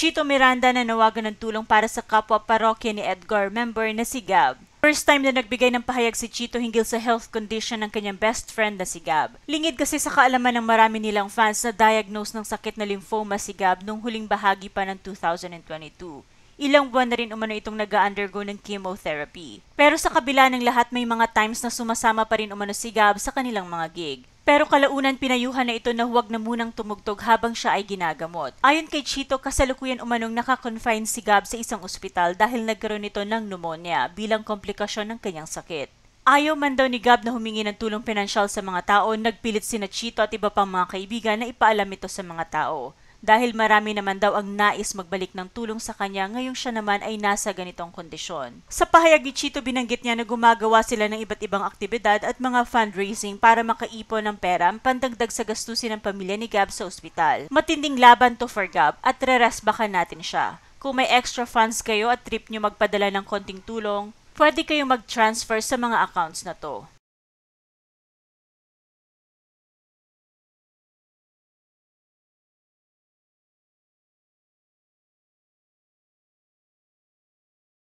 Chito Miranda na nawagan ng tulong para sa kapwa parokya ni Edgar member na si Gab. First time na nagbigay ng pahayag si Chito hinggil sa health condition ng kanyang best friend na si Gab. Lingid kasi sa kaalaman ng marami nilang fans na diagnose ng sakit na lymphoma si Gab noong huling bahagi pa ng 2022. Ilang buwan na rin umano itong nag-undergo ng chemotherapy. Pero sa kabila ng lahat may mga times na sumasama pa rin umano si Gab sa kanilang mga gig. Pero kalaunan pinayuhan na ito na huwag na munang tumugtog habang siya ay ginagamot. Ayon kay Chito, kasalukuyan umanong nakakonfine si Gab sa isang ospital dahil nagkaroon ito ng pneumonia bilang komplikasyon ng kanyang sakit. Ayaw man daw ni Gab na humingi ng tulong pinansyal sa mga tao, nagpilit si na Chito at iba pang mga kaibigan na ipaalam ito sa mga tao dahil marami naman daw ang nais magbalik ng tulong sa kanya ngayong siya naman ay nasa ganitong kondisyon. Sa pahayag ni Chito binanggit niya na gumagawa sila ng iba't ibang aktibidad at mga fundraising para makaipon ng pera pandagdag sa gastusin ng pamilya ni Gab sa ospital. Matinding laban to for Gab at reresbakan natin siya. Kung may extra funds kayo at trip niyo magpadala ng konting tulong, pwede kayong mag-transfer sa mga accounts na to.